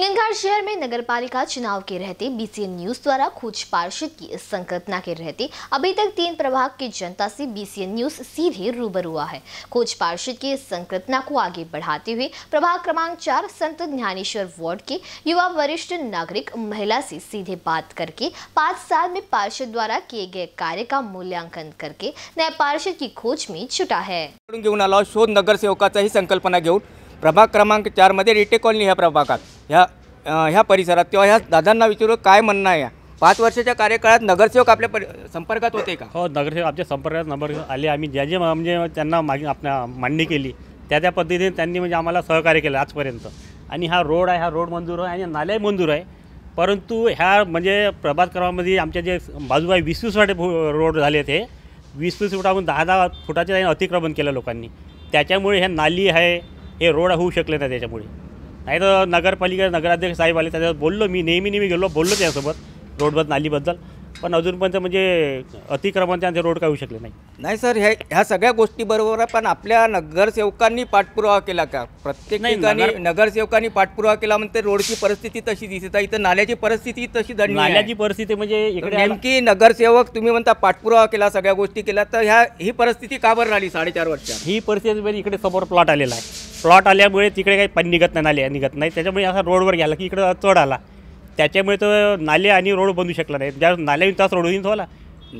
हिंगनघाट शहर में नगरपालिका चुनाव के रहते बीसीएन न्यूज द्वारा खोज पार्षद की संकल्पना के रहते अभी तक तीन प्रभाग की जनता से बीसीएन न्यूज सीधे रूबर हुआ है खोज पार्षद की संकल्पना को आगे बढ़ाते हुए प्रभाग क्रमांक चार संत ज्ञानेश्वर वार्ड के युवा वरिष्ठ नागरिक महिला से सीधे बात करके पाँच साल में पार्षद द्वारा किए गए कार्य का मूल्यांकन करके नए पार्षद की खोज में छुटा है संकल्पना प्रभाग क्रमांक चारमध्ये रिटे कॉलनी ह्या प्रभागात ह्या ह्या परिसरात किंवा ह्या दादांना विचारू काय म्हणणं आहे पाच वर्षाच्या कार्यकाळात नगरसेवक आपल्या परि संपर्कात होते का हो नगरसेवक आमच्या संपर्कात नंबर आले आम्ही ज्या जे म्हणजे त्यांना मागे आपल्या मांडणी केली त्या त्या पद्धतीने त्यांनी म्हणजे आम्हाला सहकार्य केलं आजपर्यंत आणि हा रोड आहे हा रोड मंजूर आहे आणि नाल्याही मंजूर आहे परंतु ह्या म्हणजे प्रभात क्रमामध्ये आमच्या जे बाजू आहे वीस वीस रोड झाले ते वीस वीस फुटाहून दहा दहा फुटाचे अतिक्रमण केलं लोकांनी त्याच्यामुळे ह्या नाली आहे हे रोड होऊ शकले नाही त्याच्यामुळे नाही तर नगरपालिका नगराध्यक्ष साहेब आले त्याच्यात बोललो मी नेहमी नेहमी गेलो बोललो त्यासोबत रोडबद्दल नालीबद्दल पण अजूनपर्यंत म्हणजे अतिक्रमण त्यांचे रोड काय होऊ शकले नाही नाही सर ह्या ह्या सगळ्या गोष्टीबरोबर पण आपल्या नगरसेवकांनी पाठपुरावा केला का प्रत्येक ठिकाणी नगरसेवकांनी पाठपुरावा केला म्हणते रोडची परिस्थिती तशी दिसत आहे इथं नाल्याची परिस्थिती तशी नाल्याची परिस्थिती म्हणजे इकडे नेमकी नगरसेवक तुम्ही म्हणता पाठपुरावा केला सगळ्या गोष्टी केल्या तर ह्या ही परिस्थिती का बरं राहिली साडेचार वर्षात ही परिस्थिती म्हणजे इकडे समोर प्लॉट आलेला आहे प्लॉट आल्यामुळे तिकडे काही पाणी निघत नाही नाले निघत नाही त्याच्यामुळे असा रोडवर गेला की इकडं चढ आला त्याच्यामुळे तो नाले आणि रोड बनू शकला नाही ज्या नाल्या तास रोड होईल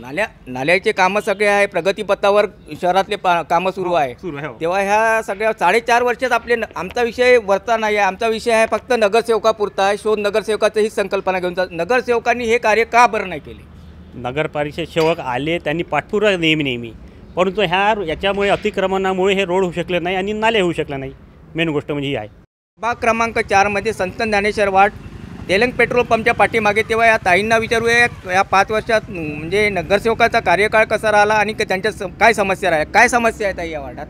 नाल्या नाल्याचे कामं सगळे आहे प्रगतीपथावर शहरातले पा कामं सुरू हो, आहे हो. तेव्हा ह्या सगळ्या साडेचार वर्षात आपले न- आमचा विषय वरता नाही आहे आमचा विषय आहे फक्त नगरसेवकापुरता आहे शोध नगरसेवकाचं ही संकल्पना घेऊन जा नगरसेवकांनी हे कार्य का बरं नाही केले नगर सेवक आले त्यांनी पाठपुरा नेहमी नेहमी परंतु ह्या याच्यामुळे अतिक्रमणामुळे हे रोड होऊ शकले नाही आणि नाले होऊ शकले नाही मेन गोष्ट म्हणजे ही आहे बाग क्रमांक चारमध्ये संत ज्ञानेश्वर वाट तेलंग पेट्रोल पंपच्या पाठीमागे तेव्हा या ताईंना विचारूया या पाच वर्षात म्हणजे नगरसेवकाचा कार्यकाळ कसा राहिला आणि त्यांच्या काय समस्या राहिल्या काय समस्या आहेत ताई या वाटात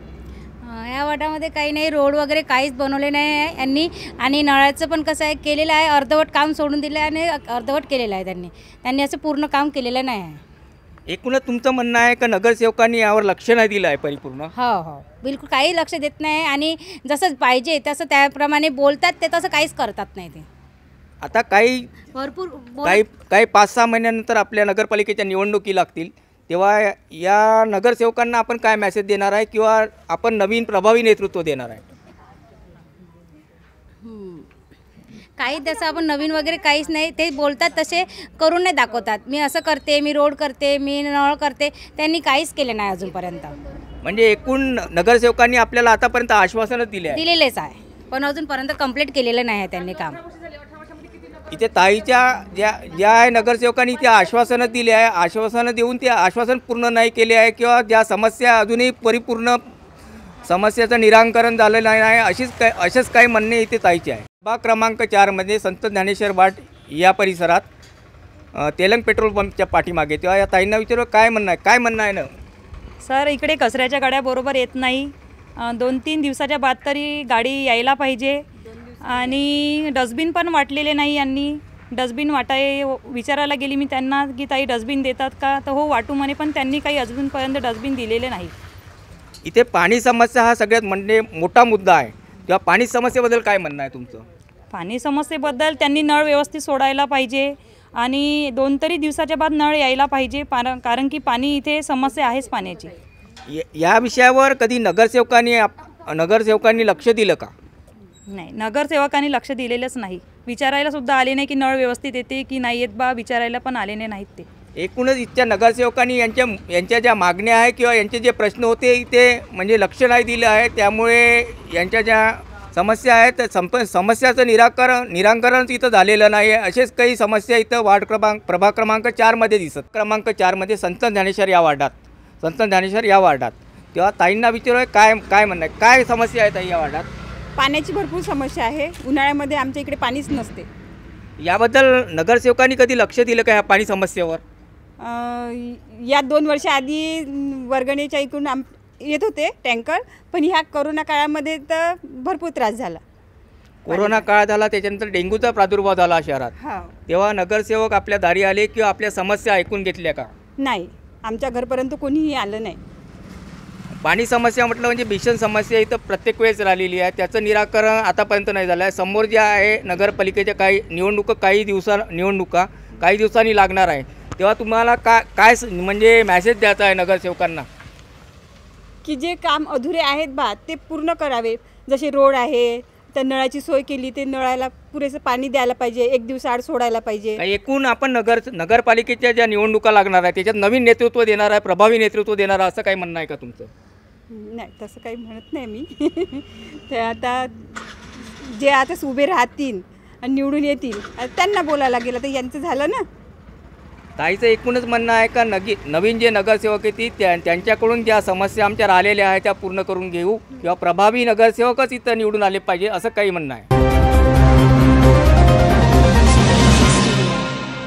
या वाटामध्ये काही नाही रोड वगैरे काहीच बनवले नाही आहे यांनी आणि नळाचं पण कसं आहे केलेलं आहे अर्धवट काम सोडून दिलं आहे आणि अर्धवट केलेलं आहे त्यांनी त्यांनी असं पूर्ण काम केलेलं नाही आहे एकूणच तुमचं म्हणणं आहे का नगरसेवकांनी यावर लक्ष नाही दिलं आहे परिपूर्ण हो हो बिलकुल काही लक्ष देत नाही आणि जसं पाहिजे तसं त्याप्रमाणे बोलतात ते तसं काहीच करतात नाही ते आता काही भरपूर काही काही पाच सहा महिन्यानंतर आपल्या नगरपालिकेच्या निवडणुकी लागतील तेव्हा या नगरसेवकांना आपण काय मेसेज देणार आहे किंवा आपण नवीन प्रभावी नेतृत्व देणार आहे काही तसं आपण नवीन वगैरे काहीच नाही ते बोलतात तसे करून नाही दाखवतात मी असं करते मी रोड करते मी नळ करते त्यांनी काहीच केले नाही अजूनपर्यंत म्हणजे एकूण नगरसेवकांनी आपल्याला आतापर्यंत आश्वासन दिले दिलेलेच आहे पण अजूनपर्यंत कंप्लीट केलेलं नाही आहे त्यांनी काम इथे ताईच्या ज्या ज्या नगरसेवकांनी त्या आश्वासनं दिली आहे आश्वासनं देऊन ते आश्वासन पूर्ण नाही केले आहे किंवा ज्या समस्या अजूनही परिपूर्ण समस्याचं निराकरण झालेलं नाही अशीच काय असेच काही म्हणणे इथे जायचे आहे बा क्रमांक चारमध्ये संत ज्ञानेश्वर वाट या परिसरात तेलंग पेट्रोल पंपच्या पाठीमागे तेव्हा या ताईंना विचारलं काय म्हणणं आहे काय म्हणणं आहे ना सर इकडे कचऱ्याच्या गाड्या बरोबर येत नाही दोन तीन दिवसाच्या बाद तरी गाडी यायला पाहिजे आणि डस्टबिन पण वाटलेले नाही यांनी डस्टबिन वाटाय विचारायला गेली मी त्यांना की ताई डस्टबिन देतात का तर हो वाटू म्हणे पण त्यांनी काही अजूनपर्यंत डस्टबिन दिलेले नाही इथे पाणी समस्या हा सगळ्यात म्हणजे मोठा मुद्दा आहे किंवा पाणी समस्येबद्दल काय म्हणणं आहे तुमचं पाणी समस्येबद्दल त्यांनी नळ व्यवस्थित सोडायला पाहिजे आणि दोन तरी दिवसाच्या बाद नळ यायला पाहिजे कारण की पाणी इथे समस्या आहेच पाण्याची या विषयावर कधी नगरसेवकांनी नगरसेवकांनी लक्ष दिलं का नाही नगरसेवकांनी लक्ष दिलेलंच नाही विचारायला सुद्धा आले नाही की नळ व्यवस्थित येते की नाही येत बा विचारायला पण आलेले नाहीत ते एकूणच इथच्या नगरसेवकांनी यांच्या यांच्या ज्या मागण्या आहे किंवा यांचे जे प्रश्न होते ते म्हणजे लक्ष नाही दिलं आहे त्यामुळे यांच्या ज्या समस्या आहेत त्या संप समस्याचं निराकरण निराकरण इथं झालेलं नाही आहे असेच काही समस्या इथं वार्ड क्रमांक प्रभाग क्रमांक चारमध्ये दिसत क्रमांक चारमध्ये संत ज्ञानेश्वर या वार्डात संत ज्ञानेश्वर या वार्डात तेव्हा ताईंना विचारू काय काय म्हणणं आहे काय समस्या आहे ताई या वार्डात पाण्याची भरपूर समस्या आहे उन्हाळ्यामध्ये आमच्या इकडे पाणीच नसते याबद्दल नगरसेवकांनी कधी लक्ष दिलं का ह्या पाणी समस्येवर या दोन वर्षाआधी वर्गणीच्या इकडून आम येत होते टँकर पण ह्या करोना काळामध्ये तर भरपूर त्रास झाला कोरोना काळ झाला त्याच्यानंतर डेंग्यूचा प्रादुर्भाव झाला शहरात हो. तेव्हा नगरसेवक आपल्या दारी आले किंवा आपल्या समस्या ऐकून घेतल्या का नाही आमच्या घरपर्यंत कोणीही आलं नाही पाणी समस्या म्हटलं म्हणजे भीषण समस्या इथं प्रत्येक वेळेस राहिलेली आहे त्याचं निराकरण आतापर्यंत नाही झालं आहे समोर जे आहे नगरपालिकेच्या काही निवडणुका काही दिवसा निवडणुका काही दिवसांनी लागणार आहे तेव्हा तुम्हाला काय काय म्हणजे मॅसेज द्यायचा आहे नगरसेवकांना की जे काम अधुरे आहेत बा ते पूर्ण करावे जसे रोड आहे त्या नळाची सोय केली ते नळाला पुरेसं पाणी द्यायला पाहिजे एक दिवस आड सोडायला पाहिजे एकूण आपण नगर नगरपालिकेच्या ज्या निवडणुका लागणार आहे त्याच्यात नवीन नेतृत्व देणार आहे प्रभावी नेतृत्व देणार आहे असं काही म्हणणं आहे का तुमचं नाही तसं काही म्हणत नाही मी ते आता जे आता उभे राहतील आणि निवडून येतील त्यांना बोलायला गेलं तर यांचं झालं ना ताईचं एकूणच म्हणणं आहे का नगी नवीन जे नगरसेवक आहे ती त्या त्यांच्याकडून ज्या समस्या आमच्या राहिलेल्या आहेत त्या पूर्ण करून घेऊ किंवा प्रभावी नगरसेवकच इथं निवडून आले पाहिजे असं काही म्हणणं आहे